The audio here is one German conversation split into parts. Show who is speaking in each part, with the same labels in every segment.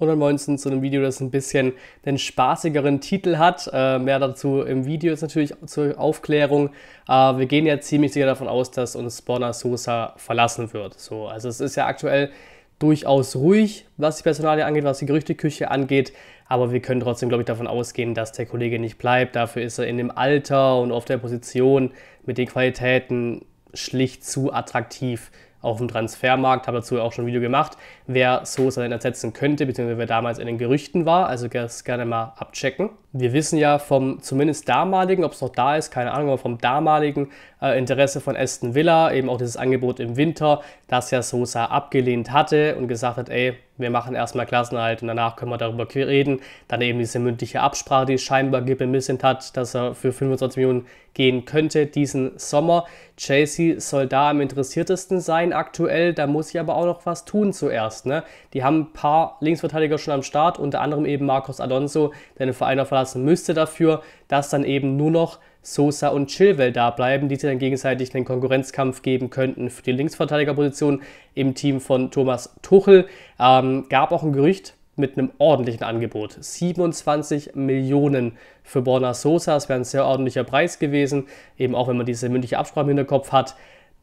Speaker 1: 119 zu einem Video, das ein bisschen den spaßigeren Titel hat. Äh, mehr dazu im Video ist natürlich zur Aufklärung. Äh, wir gehen ja ziemlich sicher davon aus, dass uns Spawner Sosa verlassen wird. So, also es ist ja aktuell durchaus ruhig, was die Personalie angeht, was die Gerüchteküche angeht. Aber wir können trotzdem, glaube ich, davon ausgehen, dass der Kollege nicht bleibt. Dafür ist er in dem Alter und auf der Position mit den Qualitäten schlicht zu attraktiv auf dem Transfermarkt, habe dazu auch schon ein Video gemacht, wer Sosa denn ersetzen könnte, beziehungsweise wer damals in den Gerüchten war. Also das gerne mal abchecken. Wir wissen ja vom zumindest damaligen, ob es noch da ist, keine Ahnung, aber vom damaligen äh, Interesse von Aston Villa, eben auch dieses Angebot im Winter, dass ja Sosa abgelehnt hatte und gesagt hat, ey, wir machen erstmal Klassenhalt und danach können wir darüber reden. Dann eben diese mündliche Absprache, die es scheinbar gebemüssend hat, dass er für 25 Millionen gehen könnte diesen Sommer. Chelsea soll da am interessiertesten sein aktuell, da muss ich aber auch noch was tun zuerst. Ne? Die haben ein paar Linksverteidiger schon am Start, unter anderem eben Marcos Alonso, der den Verein verlassen müsste dafür, dass dann eben nur noch Sosa und Chilwell da bleiben, die sich dann gegenseitig einen Konkurrenzkampf geben könnten für die Linksverteidigerposition im Team von Thomas Tuchel. Ähm, gab auch ein Gerücht mit einem ordentlichen Angebot. 27 Millionen für Borna Sosa, das wäre ein sehr ordentlicher Preis gewesen, eben auch wenn man diese mündliche Absprache im Hinterkopf hat.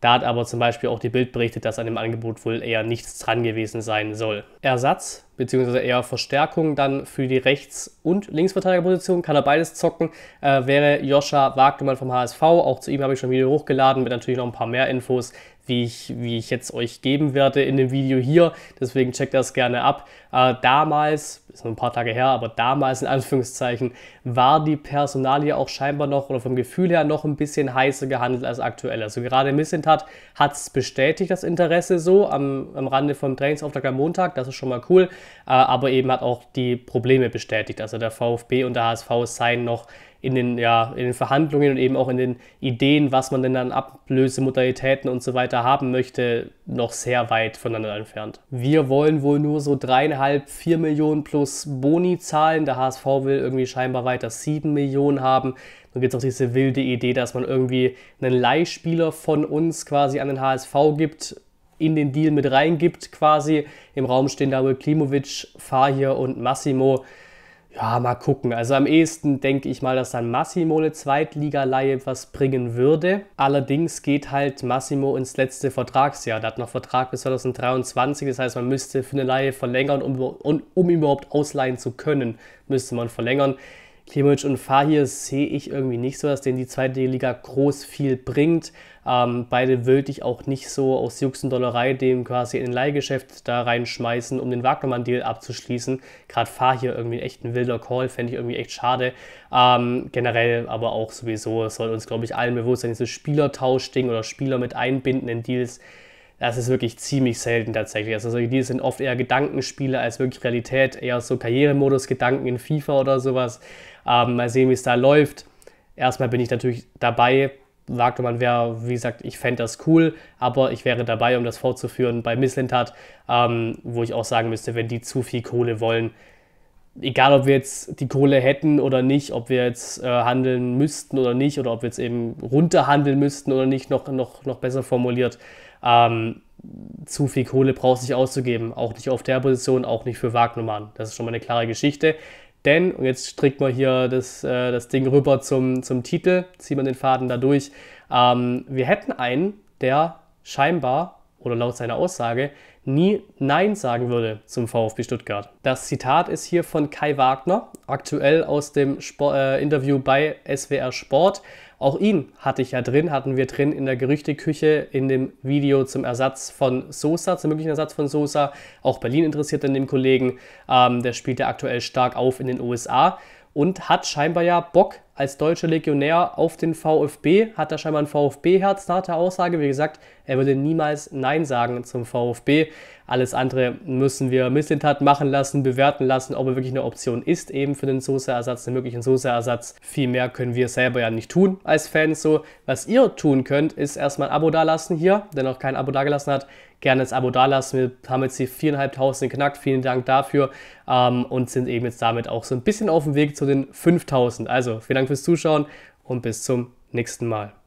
Speaker 1: Da hat aber zum Beispiel auch die Bild berichtet, dass an dem Angebot wohl eher nichts dran gewesen sein soll. Ersatz bzw. eher Verstärkung dann für die Rechts- und Linksverteidigerposition, kann er beides zocken, äh, wäre Joscha Wagnermann vom HSV. Auch zu ihm habe ich schon ein Video hochgeladen mit natürlich noch ein paar mehr Infos wie ich, wie ich jetzt euch geben werde in dem Video hier. Deswegen checkt das gerne ab. Äh, damals, ist nur ein paar Tage her, aber damals in Anführungszeichen, war die Personalie auch scheinbar noch oder vom Gefühl her noch ein bisschen heißer gehandelt als aktuell. Also gerade Missintat hat es bestätigt, das Interesse so am, am Rande vom Trainingsauftrag am Montag. Das ist schon mal cool. Äh, aber eben hat auch die Probleme bestätigt. Also der VfB und der HSV seien noch in den, ja, in den Verhandlungen und eben auch in den Ideen, was man denn dann an Ablösemodalitäten und so weiter haben möchte, noch sehr weit voneinander entfernt. Wir wollen wohl nur so dreieinhalb, vier Millionen plus Boni zahlen. Der HSV will irgendwie scheinbar weiter sieben Millionen haben. Dann gibt es auch diese wilde Idee, dass man irgendwie einen Leihspieler von uns quasi an den HSV gibt, in den Deal mit reingibt quasi. Im Raum stehen da wohl Klimovic, Fahir und Massimo. Ja, mal gucken. Also am ehesten denke ich mal, dass dann Massimo eine Zweitligaleihe was bringen würde. Allerdings geht halt Massimo ins letzte Vertragsjahr. Der hat noch Vertrag bis 2023. Das heißt, man müsste für eine Leihe verlängern, um, um, um überhaupt ausleihen zu können, müsste man verlängern. Klimovic und Fahir sehe ich irgendwie nicht so, dass denen die zweite Liga groß viel bringt. Ähm, beide würde ich auch nicht so aus Juxendollerei dem quasi in ein Leihgeschäft da reinschmeißen, um den Wagnermann-Deal abzuschließen. Gerade Fahir irgendwie echt ein wilder Call, fände ich irgendwie echt schade. Ähm, generell aber auch sowieso es soll uns, glaube ich, allen bewusst sein, dieses Spielertauschding oder Spieler mit einbinden in Deals das ist wirklich ziemlich selten tatsächlich. Also die sind oft eher Gedankenspiele als wirklich Realität, eher so Karrieremodus, Gedanken in FIFA oder sowas. Ähm, mal sehen, wie es da läuft. Erstmal bin ich natürlich dabei. Sagte man, wer, wie gesagt, ich fände das cool, aber ich wäre dabei, um das fortzuführen bei Misslintat, ähm, wo ich auch sagen müsste, wenn die zu viel Kohle wollen, egal ob wir jetzt die Kohle hätten oder nicht, ob wir jetzt äh, handeln müssten oder nicht, oder ob wir jetzt eben runterhandeln müssten oder nicht, noch, noch, noch besser formuliert, ähm, zu viel Kohle brauchst du nicht auszugeben, auch nicht auf der Position, auch nicht für Wagnummern. Das ist schon mal eine klare Geschichte. Denn, und jetzt strickt man hier das, äh, das Ding rüber zum, zum Titel, zieht man den Faden da durch. Ähm, wir hätten einen, der scheinbar oder laut seiner Aussage nie Nein sagen würde zum VfB Stuttgart. Das Zitat ist hier von Kai Wagner, aktuell aus dem Sport, äh, Interview bei SWR Sport. Auch ihn hatte ich ja drin, hatten wir drin in der Gerüchteküche in dem Video zum Ersatz von Sosa, zum möglichen Ersatz von Sosa. Auch Berlin interessiert an dem Kollegen. Ähm, der spielt ja aktuell stark auf in den USA und hat scheinbar ja Bock als deutscher Legionär auf den VfB, hat da scheinbar ein VfB-Herz nach der Aussage. Wie gesagt, er würde niemals Nein sagen zum VfB. Alles andere müssen wir mit den Taten machen lassen, bewerten lassen, ob er wirklich eine Option ist, eben für den Soße-Ersatz, den möglichen Soße-Ersatz. Viel mehr können wir selber ja nicht tun als Fans so. Was ihr tun könnt, ist erstmal ein Abo dalassen hier, der noch kein Abo dagelassen hat. Gerne das Abo dalassen. Wir haben jetzt die 4.500 knackt. Vielen Dank dafür ähm, und sind eben jetzt damit auch so ein bisschen auf dem Weg zu den 5.000. Also vielen Dank fürs Zuschauen und bis zum nächsten Mal.